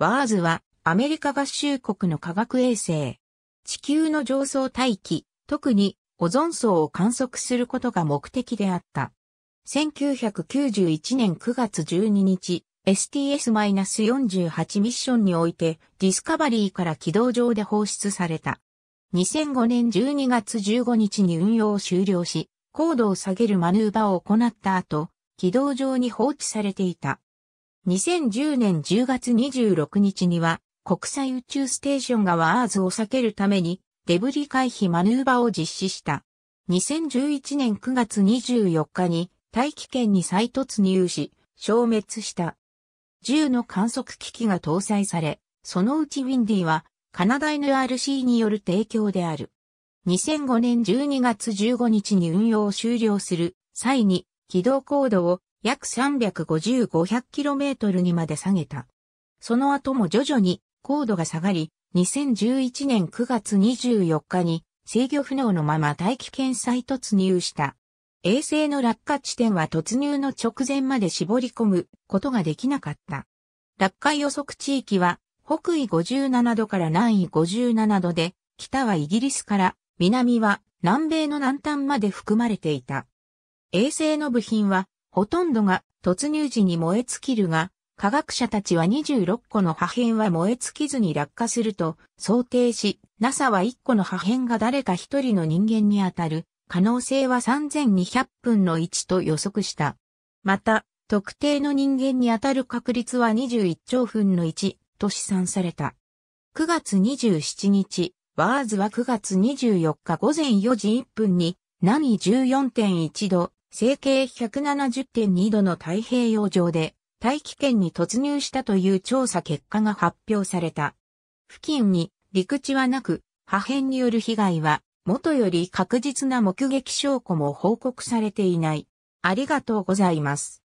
ワーズはアメリカ合衆国の科学衛星。地球の上層大気、特にオゾン層を観測することが目的であった。1991年9月12日、STS-48 ミッションにおいてディスカバリーから軌道上で放出された。2005年12月15日に運用を終了し、高度を下げるマヌーバを行った後、軌道上に放置されていた。2010年10月26日には、国際宇宙ステーションがワーズを避けるために、デブリ回避マヌーバを実施した。2011年9月24日に、大気圏に再突入し、消滅した。10の観測機器が搭載され、そのうちウィンディは、カナダ NRC による提供である。2005年12月15日に運用を終了する際に、軌道高度を約3 5 5 0 0 k m にまで下げた。その後も徐々に高度が下がり、2011年9月24日に制御不能のまま大気圏再突入した。衛星の落下地点は突入の直前まで絞り込むことができなかった。落下予測地域は北緯57度から南緯57度で、北はイギリスから南は南米の南端まで含まれていた。衛星の部品はほとんどが突入時に燃え尽きるが、科学者たちは26個の破片は燃え尽きずに落下すると想定し、NASA は1個の破片が誰か1人の人間に当たる可能性は3200分の1と予測した。また、特定の人間に当たる確率は21兆分の1と試算された。9月27日、ワーズは9月24日午前4時1分に、何14.1度、成形170.2度の太平洋上で大気圏に突入したという調査結果が発表された。付近に陸地はなく、破片による被害は、元より確実な目撃証拠も報告されていない。ありがとうございます。